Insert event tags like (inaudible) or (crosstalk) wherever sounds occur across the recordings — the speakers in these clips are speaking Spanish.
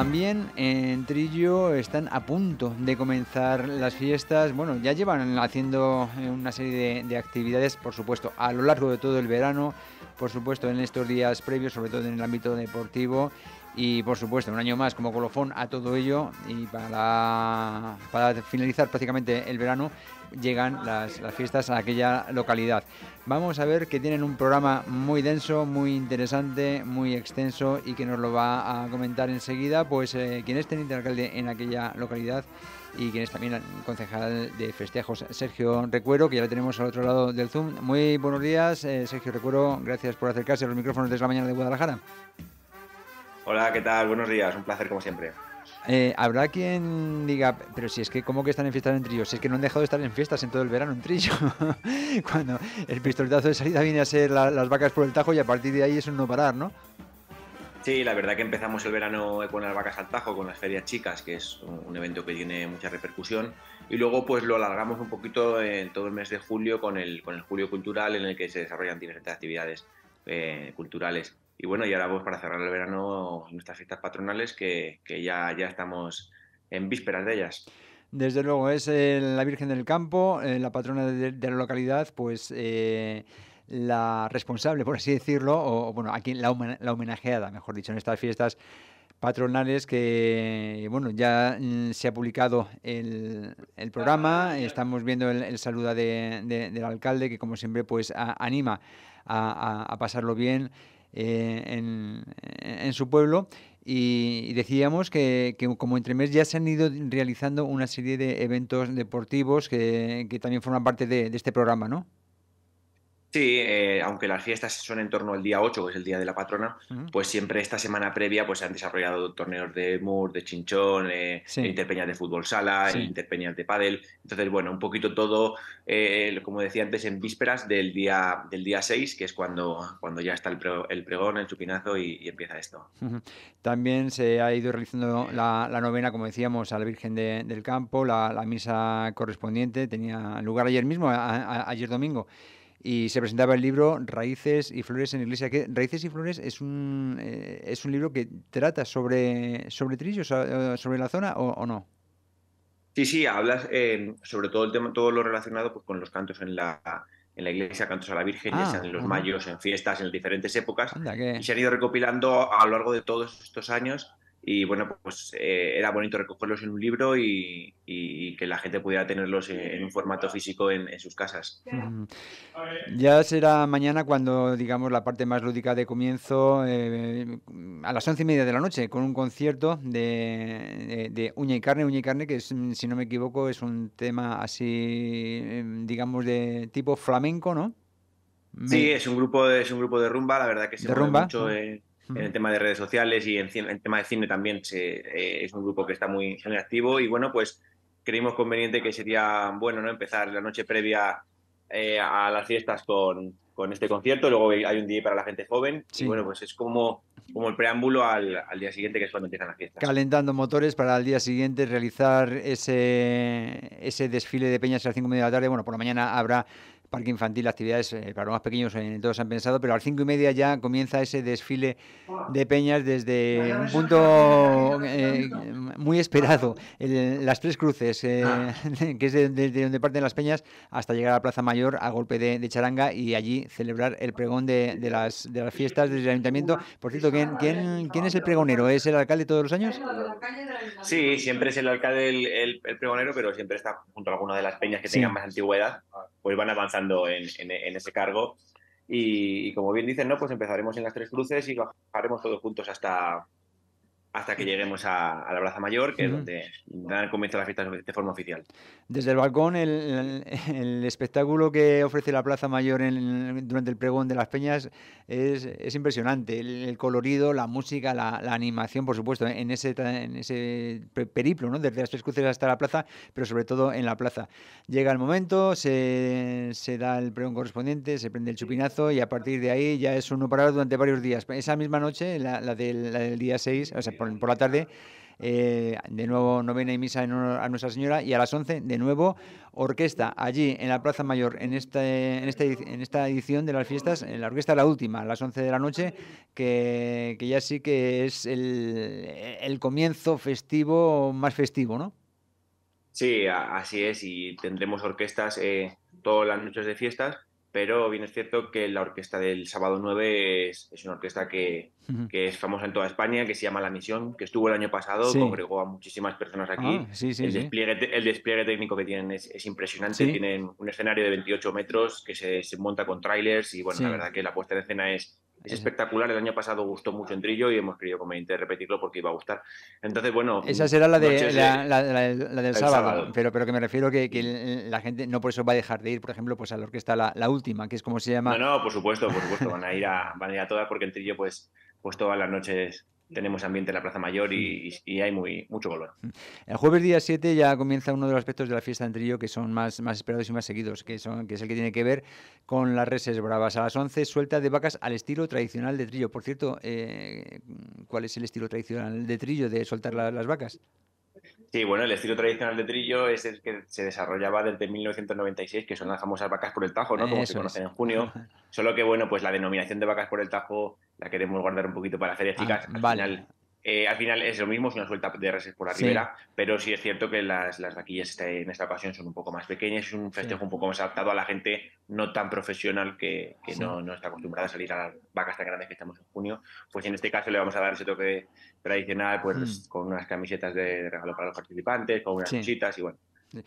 También en Trillo están a punto de comenzar las fiestas. Bueno, ya llevan haciendo una serie de, actividades, por supuesto, a lo largo de todo el verano por supuesto, en estos días previos, sobre todo en el ámbito deportivo. Y por supuesto, un año más como colofón a todo ello. Y para, finalizar prácticamente el verano, llegan las, fiestas a aquella localidad. Vamos a ver que tienen un programa muy denso, muy interesante, muy extenso y que nos lo va a comentar enseguida, pues eh, quien es teniente alcalde en aquella localidad y quien es también concejal de festejos, Sergio Recuero, que ya le tenemos al otro lado del Zoom. Muy buenos días, eh, Sergio Recuero, gracias por acercarse a los micrófonos desde la mañana de Guadalajara. Hola, ¿qué tal? Buenos días, un placer como siempre. Eh, habrá quien diga, pero si es que, ¿cómo que están en fiestas en trillo? Si es que no han dejado de estar en fiestas en todo el verano en trillo. (laughs) Cuando el pistoletazo de salida viene a ser las vacas por el tajo y a partir de ahí es un no parar, ¿no? Sí, la verdad que empezamos el verano con las vacas al tajo, con las ferias chicas, que es un evento que tiene mucha repercusión, y luego pues lo alargamos un poquito en todo el mes de julio con el, con el Julio Cultural, en el que se desarrollan diferentes actividades eh, culturales. Y bueno, y ahora pues para cerrar el verano nuestras fiestas patronales, que, ya, ya estamos en vísperas de ellas. Desde luego, es eh, la Virgen del Campo, eh, la patrona de, de, la localidad, pues la responsable, por así decirlo, o, bueno, aquí la, homenajeada, mejor dicho, en estas fiestas patronales que, bueno, ya mm, se ha publicado el, programa, estamos viendo el, saludo del alcalde que como siempre pues anima a, pasarlo bien eh, en, su pueblo y, decíamos que, como entre mes ya se han ido realizando una serie de eventos deportivos que, también forman parte de este programa, ¿no? Sí, eh, aunque las fiestas son en torno al día 8, que es el día de la patrona, pues siempre esta semana previa pues se han desarrollado torneos de mur, de chinchón, eh, interpeñas de fútbol sala, interpeñas de pádel. Entonces, bueno, un poquito todo, eh, como decía antes, en vísperas del día del día 6, que es cuando, cuando ya está el, pregón, el chupinazo y, empieza esto. También se ha ido realizando la, novena, como decíamos, a la Virgen del Campo, la, misa correspondiente tenía lugar ayer mismo, ayer domingo y se presentaba el libro Raíces y Flores en Iglesia. Que Raíces y Flores es un, eh, es un libro que trata sobre, sobre Trillo, eh, sobre la zona o, no. Sí, sí, hablas eh, sobre todo el tema, todo lo relacionado pues, con los cantos en la, en la iglesia, cantos a la Virgen, ah, en los mayos, en fiestas, en diferentes épocas. y se han ido recopilando a lo largo de todos estos años y bueno, pues eh, era bonito recogerlos en un libro y, que la gente pudiera tenerlos en, un formato físico en, sus casas. Ya será mañana cuando, digamos, la parte más lúdica de comienzo, eh, a las once y media de la noche, con un concierto de, Uña y Carne. Uña y Carne, que si no me equivoco, es un tema así, em, digamos, de tipo flamenco, ¿no? Sí, es un grupo de, es un grupo de rumba, la verdad que se mueve mucho... Ah en el tema de redes sociales y en el tema de cine también eh, es un grupo que está muy, generativo y bueno, pues creímos conveniente que sería bueno ¿no? empezar la noche previa eh, a las fiestas con, con, este concierto, luego hay un día para la gente joven y bueno, pues es como, como el preámbulo al, día siguiente que es cuando empiezan las fiestas. Calentando motores para el día siguiente realizar ese, ese desfile de peñas a las 5 de la tarde, bueno, por la mañana habrá parque infantil, actividades eh, para los más pequeños en eh, todos han pensado, pero a las cinco y media ya comienza ese desfile de peñas desde un punto eh, muy esperado, las tres cruces, eh, ah. (laughs) que es de, donde parten las peñas, hasta llegar a la Plaza Mayor a golpe de, charanga y allí celebrar el pregón de, las, de las fiestas del ayuntamiento. Por cierto, ¿quién, quién, quién es el pregonero? ¿Es el alcalde todos los años? Sí, siempre es el alcalde el, pregonero, pero siempre está junto a alguna de las peñas que tengan más antigüedad, pues van avanzando en, ese cargo. Y, como bien dicen, ¿no? pues empezaremos en las tres cruces y bajaremos todos juntos hasta, hasta que lleguemos a, la Plaza Mayor, que es donde dan comienzo las fiestas de forma oficial. Desde el balcón, el, espectáculo que ofrece la Plaza Mayor durante el pregón de las Peñas es, impresionante. El, colorido, la música, la, animación, por supuesto, ¿eh? en ese, en ese periplo, ¿no? desde las tres hasta la plaza, pero sobre todo en la plaza. Llega el momento, se, da el pregón correspondiente, se prende el chupinazo y a partir de ahí ya es uno parado durante varios días. Esa misma noche, la, del, día 6, por, la tarde. Eh, de nuevo novena y misa en honor a Nuestra Señora y a las 11 de nuevo orquesta allí en la Plaza Mayor en esta, en esta, en esta edición de las fiestas, en la orquesta la última, a las 11 de la noche, que, que ya sí que es el, comienzo festivo, más festivo, ¿no? Sí, así es, y tendremos orquestas eh, todas las noches de fiestas pero bien es cierto que la orquesta del sábado 9 es, una orquesta que, es famosa en toda España, que se llama La Misión, que estuvo el año pasado, congregó a muchísimas personas aquí. Ah, el, despliegue, técnico que tienen es, impresionante, tienen un escenario de 28 metros que se, monta con trailers y bueno, la verdad que la puesta de escena es es, espectacular, el año pasado gustó mucho en Trillo y hemos querido conveniente repetirlo porque iba a gustar. Entonces, bueno... Esa será la, de, la, del sábado, Pero, pero que me refiero que, que la gente no por eso va a dejar de ir, por ejemplo, pues a la orquesta la, última, que es como se llama... No, no, por supuesto, por supuesto, van a ir a, van a, ir todas porque en Trillo pues, pues todas las noches tenemos ambiente en la Plaza Mayor y, hay mucho color. Mm. El jueves día 7 ya comienza uno de los aspectos de la fiesta en trillo que son más, esperados y más seguidos, que, es el que tiene que ver con las reses bravas. A las 11 suelta de vacas al estilo tradicional de trillo. Por cierto, eh, ¿cuál es el estilo tradicional de trillo de soltar las vacas? Sí, bueno, el estilo tradicional de trillo es el que se desarrollaba desde 1996, que son las famosas vacas por el Tajo, ¿no? Como se conocen en junio. (laughs) Solo que, bueno, pues la denominación de vacas por el Tajo la queremos guardar un poquito para hacer ah, chicas. al, final, eh, al final es lo mismo, es una suelta de reses por la ribera, pero sí es cierto que las, las vaquillas en esta ocasión son un poco más pequeñas, es un festejo un poco más adaptado a la gente no tan profesional que, no, no, está acostumbrada a salir a las vacas tan grandes que estamos en junio. Pues en este caso le vamos a dar ese toque tradicional, pues mm. con unas camisetas de regalo para los participantes, con unas cositas y bueno,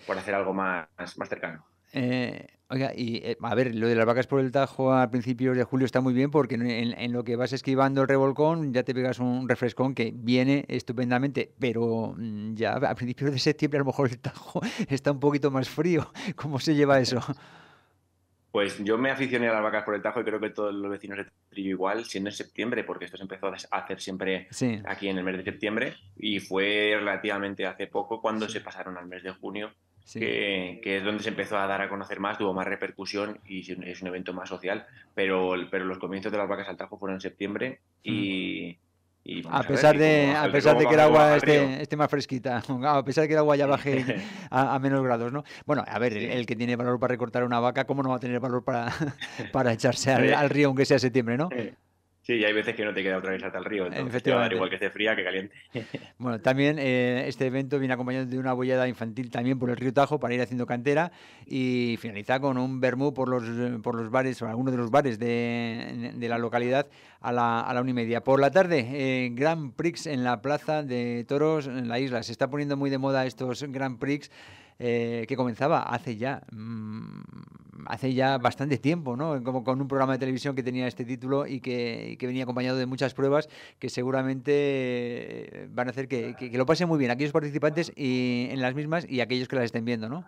por hacer algo más, más cercano. Eh, oiga, y eh, a ver, lo de las vacas por el Tajo a principios de julio está muy bien porque en, lo que vas esquivando el revolcón ya te pegas un refrescón que viene estupendamente, pero mm, ya a principios de septiembre a lo mejor el Tajo (laughs) está un poquito más frío. (laughs) ¿Cómo se lleva eso? (laughs) Pues yo me aficioné a las vacas por el Tajo y creo que todos los vecinos de Trillo igual, siendo en septiembre, porque esto se empezó a hacer siempre aquí en el mes de septiembre y fue relativamente hace poco cuando se pasaron al mes de junio que, es donde se empezó a dar a conocer más, tuvo más repercusión y es un evento más social, pero, pero los comienzos de las vacas al Tajo fueron en septiembre y... Mm. a pesar de, a pesar de que el agua esté, más fresquita, (laughs) a pesar de que el agua ya baje (laughs) a, menos grados, ¿no? Bueno, a ver, el, que tiene valor para recortar una vaca, ¿cómo no va a tener valor para, (laughs) para echarse al, río aunque sea septiembre, ¿no? Sí, hay veces que no te queda otra vez hasta el río. Entonces igual que esté fría que caliente. (laughs) Bueno, también eh, este evento viene acompañado de una bollada infantil también por el río Tajo para ir haciendo cantera y finaliza con un vermú por los, por los bares o algunos de los bares de, la localidad a la, una y media. Por la tarde, eh, Grand Prix en la plaza de toros en la isla. Se está poniendo muy de moda estos Grand Prix. Eh, que comenzaba hace ya, mm, hace ya bastante tiempo, ¿no? Como con un programa de televisión que tenía este título y que, venía acompañado de muchas pruebas que seguramente eh, van a hacer que, lo pasen muy bien aquellos participantes y, en las mismas y aquellos que las estén viendo, ¿no?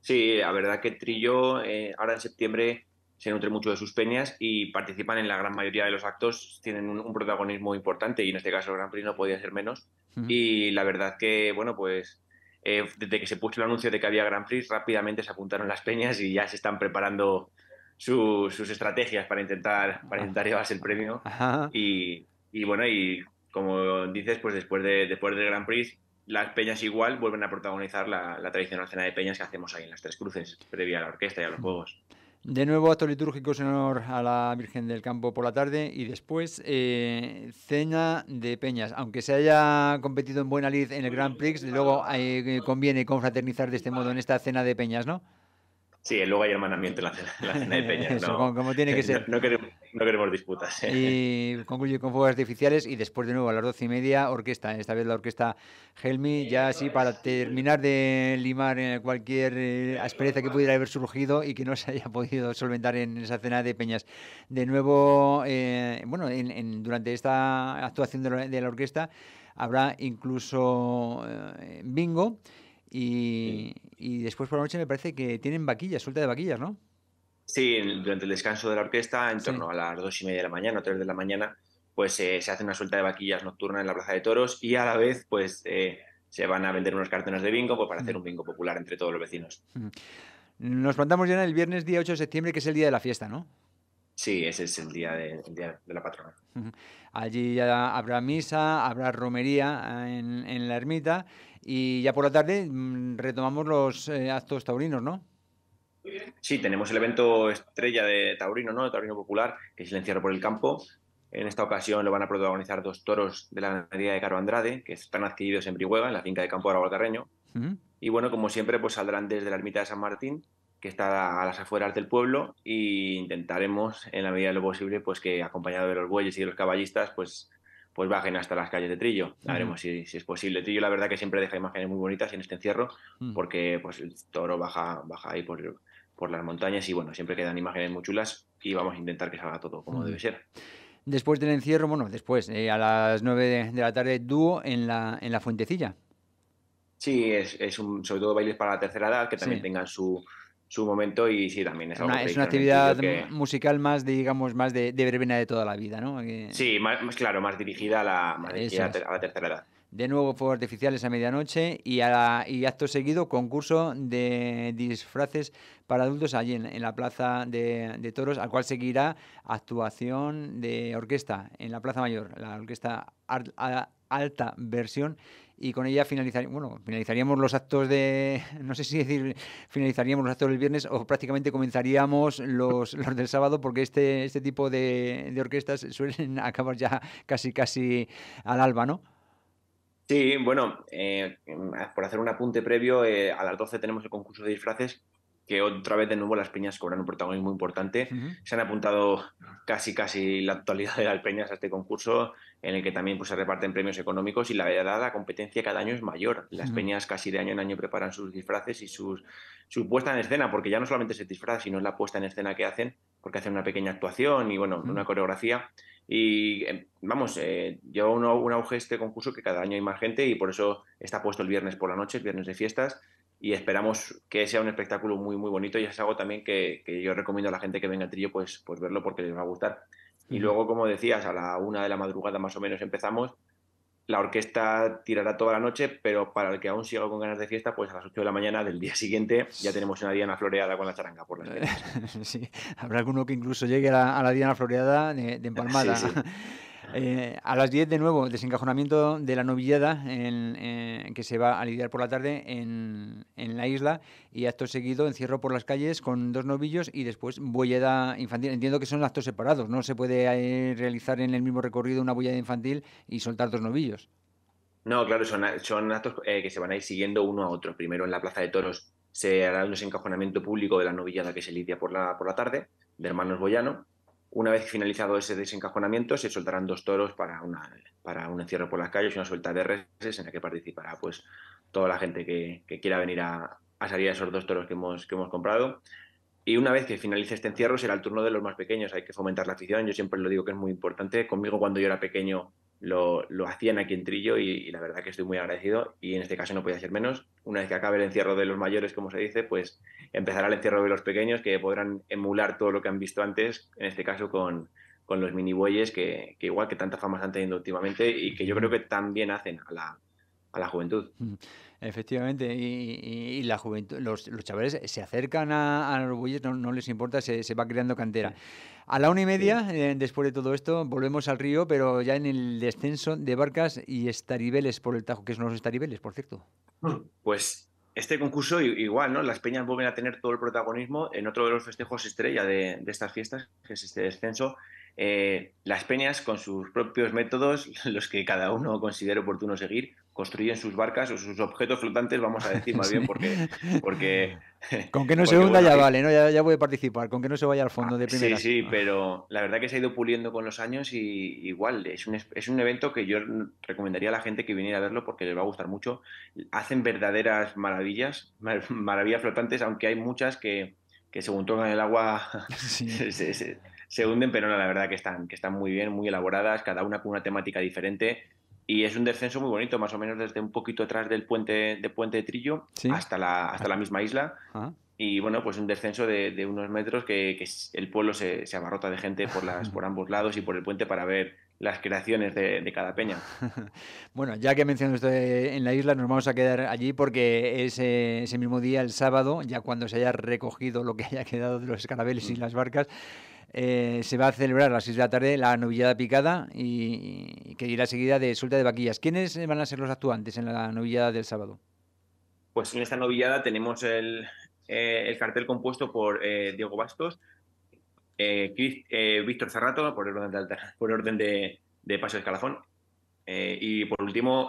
Sí, la verdad que Trillo eh, ahora en septiembre se nutre mucho de sus peñas y participan en la gran mayoría de los actos, tienen un, protagonismo importante y en este caso el Gran Prix no podía ser menos. Y la verdad que, bueno, pues eh, desde que se puso el anuncio de que había Grand Prix, rápidamente se apuntaron las peñas y ya se están preparando sus estrategias para intentar, para intentar llevarse el premio. Y, bueno, y como dices, pues después, de, después del Grand Prix, las peñas igual vuelven a protagonizar la, la tradicional cena de peñas que hacemos ahí en las Tres Cruces, previa a la orquesta y a los juegos. De nuevo, acto litúrgico en honor a la Virgen del Campo por la tarde y después eh, cena de peñas. Aunque se haya competido en buena lid en el Grand Prix, luego eh, conviene confraternizar de este modo en esta cena de peñas, ¿no? Sí, luego hay hermanamiento en la cena, la cena de (laughs) peñas, no, como, tiene que ser. No, queremos, disputas. ¿eh? Y concluye con fuegos artificiales y después de nuevo a las doce y media orquesta. Esta vez la orquesta Helmi, ya así para terminar de limar eh, cualquier eh, aspereza que pudiera haber surgido y que no se haya podido solventar en esa cena de Peñas. De nuevo, bueno, en, durante esta actuación de la, orquesta habrá incluso bingo. Y, después por la noche me parece que tienen vaquillas, suelta de vaquillas, ¿no? Sí, durante el descanso de la orquesta, en torno a las dos y media de la mañana, o tres de la mañana, pues eh, se hace una suelta de vaquillas nocturna en la Plaza de Toros y a la vez, pues eh, se van a vender unos cartones de bingo pues, para hacer mm. un bingo popular entre todos los vecinos. Mm. Nos plantamos ya en el viernes día 8 de septiembre, que es el día de la fiesta, ¿no? Sí, ese es el día de, la patrona. Allí ya habrá misa, habrá romería eh, en, la ermita y ya por la tarde mm, retomamos los eh, actos taurinos, ¿no? Sí, tenemos el evento estrella de Taurino, ¿no? Taurino Popular, que es el por el campo. En esta ocasión lo van a protagonizar dos toros de la ganadería de Caro Andrade, que están adquiridos en Brihuega, en la finca de campo de del Carreño. Y bueno, como siempre, pues saldrán desde la ermita de San Martín que está a las afueras del pueblo e intentaremos, en la medida de lo posible, pues que acompañado de los bueyes y de los caballistas, pues, pues bajen hasta las calles de Trillo. veremos si, es posible. Trillo, la verdad, que siempre deja imágenes muy bonitas en este encierro, porque pues, el toro baja, baja ahí por, las montañas y bueno, siempre quedan imágenes muy chulas y vamos a intentar que salga todo como debe ser después del encierro, bueno, después, eh, a las 9 de, la tarde, dúo en la, en la Fuentecilla. Sí, es, un, sobre todo bailes para la tercera edad, que también tengan su, su momento y sí, también es una, actividad musical más, digamos, más de, de, verbena de toda la vida, ¿no? Sí, más, claro, más dirigida a la, a la tercera edad. De nuevo, fuegos artificiales a medianoche y, a y acto seguido, concurso de disfraces para adultos allí en, la Plaza de, Toros, al cual seguirá actuación de orquesta en la Plaza Mayor, la Orquesta alta versión y con ella finalizaríamos, bueno, finalizaríamos los actos de, no sé si decir, finalizaríamos los actos del viernes o prácticamente comenzaríamos los, los del sábado porque este, este tipo de, orquestas suelen (laughs) acabar ya casi casi al alba, ¿no? Sí, bueno, eh, em, por hacer un apunte previo, eh, a las 12 tenemos el concurso de disfraces que otra vez de nuevo las peñas cobran un protagonismo importante. Se han apuntado casi casi la actualidad de las peñas a este concurso, en el que también pues, se reparten premios económicos y la verdad la competencia cada año es mayor. Las peñas casi de año en año preparan sus disfraces y sus, su puesta en escena, porque ya no solamente se disfraz, sino la puesta en escena que hacen, porque hacen una pequeña actuación y bueno, una coreografía. Y em, vamos, eh, yo lleva un, auge este concurso que cada año hay más gente y por eso está puesto el viernes por la noche, el viernes de fiestas y esperamos que sea un espectáculo muy, muy bonito y es algo también que, yo recomiendo a la gente que venga al trillo, pues, pues verlo porque les va a gustar. Y luego, como decías, a la una de la madrugada más o menos empezamos. La orquesta tirará toda la noche, pero para el que aún siga con ganas de fiesta, pues a las 8 de la mañana del día siguiente ya tenemos una diana floreada con la charanga por la eh, noche (laughs) habrá alguno que incluso llegue a la, diana floreada de, (laughs) empalmada. Eh, a las 10 de nuevo, desencajonamiento de la novillada eh, que se va a lidiar por la tarde en, la isla y acto seguido encierro por las calles con dos novillos y después bullada infantil. Entiendo que son actos separados, no se puede eh, realizar en el mismo recorrido una bulleda infantil y soltar dos novillos. No, claro, son, actos que se van a ir siguiendo uno a otro. Primero en la Plaza de Toros se hará un desencajonamiento público de la novillada que se lidia por la, por la tarde de Hermanos Boyano una vez finalizado ese desencajonamiento, se soltarán dos toros para, una, para un encierro por las calles y una suelta de reses en la que participará pues, toda la gente que, quiera venir a, salir a esos dos toros que hemos, que hemos comprado. Y una vez que finalice este encierro será el turno de los más pequeños, hay que fomentar la afición, yo siempre lo digo que es muy importante, conmigo cuando yo era pequeño lo, lo hacían aquí en Trillo y, la verdad que estoy muy agradecido y en este caso no puede ser menos. Una vez que acabe el encierro de los mayores, como se dice, pues empezará el encierro de los pequeños que podrán emular todo lo que han visto antes, en este caso con, los mini que, que, igual que tanta fama están teniendo últimamente y que yo creo que también hacen a la, a la juventud. Efectivamente, y, la juventud, los, chavales se acercan a, los bueyes, no, les importa, se, va creando cantera. A la una y media, eh, después de todo esto, volvemos al río, pero ya en el descenso de barcas y estaribeles por el Tajo, que son los estaribeles, por cierto. Pues este concurso igual, ¿no? Las peñas vuelven a tener todo el protagonismo en otro de los festejos estrella de, estas fiestas, que es este descenso. Eh, las peñas, con sus propios métodos, (laughs) los que cada uno considera oportuno seguir, construyen sus barcas o sus objetos flotantes, vamos a decir más bien, (laughs) porque, (laughs) Con que no (laughs) se hunda ya vale, ¿no? Ya, ya, voy a participar, con que no se vaya al fondo ah, de primera. Sí, sí, ah. pero la verdad que se ha ido puliendo con los años y igual, es un, es un evento que yo recomendaría a la gente que viniera a verlo porque les va a gustar mucho. Hacen verdaderas maravillas, maravillas flotantes, aunque hay muchas que, según tocan el agua se, hunden, pero la verdad que están, que están muy bien, muy elaboradas, cada una con una temática diferente y es un descenso muy bonito, más o menos desde un poquito atrás del puente de Puente Trillo hasta, la, hasta la misma isla. Ah. Y bueno, pues un descenso de, unos metros que, el pueblo se, abarrota de gente por, las, (laughs) por ambos lados y por el puente para ver las creaciones de, cada peña. (laughs) bueno, ya que esto en la isla, nos vamos a quedar allí porque ese, ese mismo día, el sábado, ya cuando se haya recogido lo que haya quedado de los escarabeles y mm. las barcas, eh, se va a celebrar a las 6 de la tarde la novillada picada y, que irá seguida de suelta de vaquillas. ¿Quiénes van a ser los actuantes en la novillada del sábado? Pues en esta novillada tenemos el, eh, cartel compuesto por eh, Diego Bastos, Víctor Cerrato, por orden de, por de, Paso de Escalafón, y por último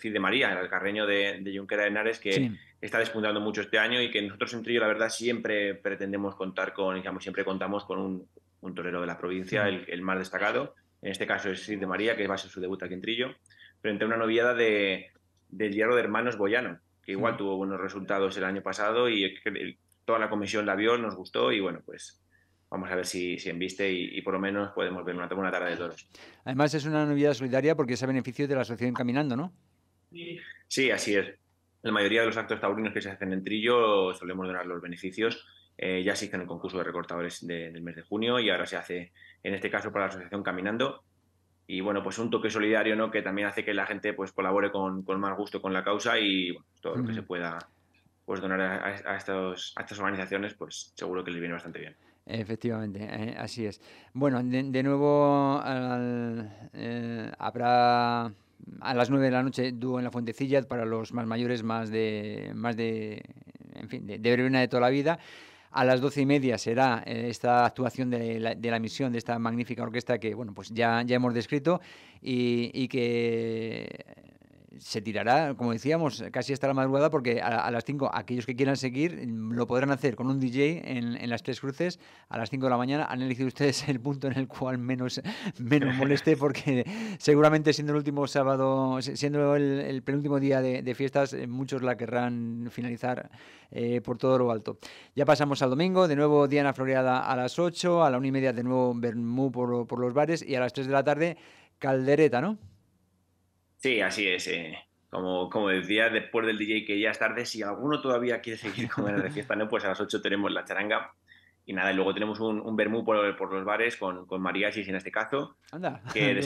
Cid de María, el carreño de, Junquera de Henares, que está despuntando mucho este año y que nosotros en Trillo, la verdad, siempre pretendemos contar con, digamos, siempre contamos con un, un torero de la provincia, el, más destacado. En este caso es Sid de María, que va a ser su debut aquí en Trillo, frente a una noviada de, del Hierro de Hermanos Boyano, que igual tuvo buenos resultados el año pasado y toda la comisión la vio, nos gustó y bueno, pues vamos a ver si, si enviste y, y, por lo menos podemos ver una, una tarde de toros. Además es una noviedad solidaria porque es a beneficio de la asociación Caminando, ¿no? Sí, así es. La mayoría de los actos taurinos que se hacen en Trillo solemos donar los beneficios eh, ya se en el concurso de recortadores del mes de junio y ahora se hace, en este caso, para la asociación Caminando. Y bueno, pues un toque solidario, ¿no? Que también hace que la gente pues colabore con, con más gusto con la causa y todo lo que se pueda pues donar a, a estas organizaciones, pues seguro que les viene bastante bien. Efectivamente, eh, así es. Bueno, de, nuevo eh, habrá a las 9 de la noche dúo en la Fuentecilla para los más mayores, más de, más de, en fin, de, de de toda la vida. A las doce y media será eh, esta actuación de la, de la, misión de esta magnífica orquesta que bueno, pues ya, ya hemos descrito y, y que se tirará, como decíamos, casi hasta la madrugada, porque a, las 5, aquellos que quieran seguir mm, lo podrán hacer con un DJ en, las tres cruces a las 5 de la mañana. Han elegido ustedes el punto en el cual menos, (laughs) menos moleste, porque seguramente siendo el último sábado, siendo el, penúltimo día de, fiestas, eh, muchos la querrán finalizar eh, por todo lo alto. Ya pasamos al domingo, de nuevo Diana Floreada a las 8, a la 1 y media de nuevo Bermú por, por los bares y a las 3 de la tarde Caldereta, ¿no? Sí, así es. Eh. Como, como, decía, después del DJ que ya es tarde, si alguno todavía quiere seguir con la de fiesta, ¿no? pues a las 8 tenemos la charanga. Y nada, y luego tenemos un, un vermú por, por, los bares con, con mariachis en este caso. Anda, (laughs) que,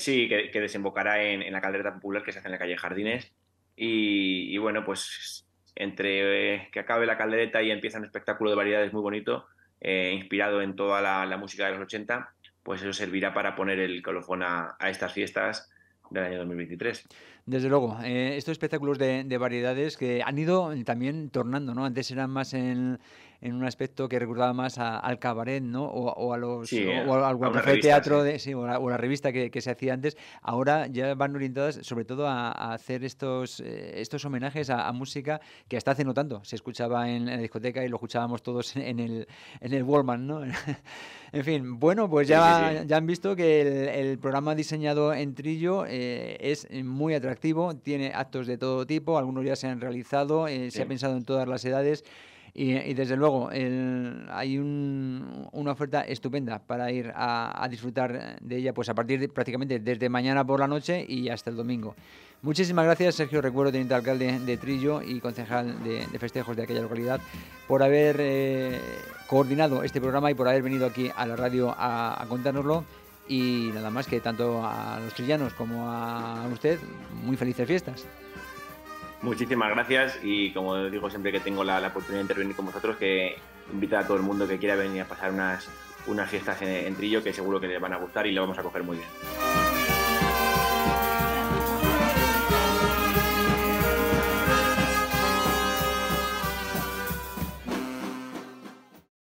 sí, que, desembocará en, en, la caldereta popular que se hace en la calle Jardines. Y, y bueno, pues entre que acabe la caldereta y empieza un espectáculo de variedades muy bonito, eh, inspirado en toda la, música de los 80, pues eso servirá para poner el colofón a, a estas fiestas del año 2023. Desde luego, eh, estos espectáculos de, de, variedades que han ido también tornando, ¿no? Antes eran más en, en un aspecto que recordaba más al cabaret, ¿no? O, a los o, al café teatro, De, o, la, revista que, se hacía antes. Ahora ya van orientadas sobre todo a, hacer estos, eh, estos homenajes a, música que hasta hace no tanto se escuchaba en, la discoteca y lo escuchábamos todos en el, en el Wallman, ¿no? (laughs) en fin, bueno, pues ya, ya han visto que el, programa diseñado en Trillo eh, es muy atractivo, tiene actos de todo tipo, algunos ya se han realizado, eh, se ha pensado en todas las edades. Y, desde luego hay una oferta estupenda para ir a, disfrutar de ella pues a partir prácticamente desde mañana por la noche y hasta el domingo. Muchísimas gracias, Sergio Recuerdo, teniente alcalde de Trillo y concejal de, festejos de aquella localidad, por haber eh, coordinado este programa y por haber venido aquí a la radio a contárnoslo y nada más que tanto a los trillanos como a usted, muy felices fiestas. Muchísimas gracias y como digo siempre que tengo la, oportunidad de intervenir con vosotros, que invita a todo el mundo que quiera venir a pasar unas, unas fiestas en, en Trillo que seguro que les van a gustar y lo vamos a coger muy bien.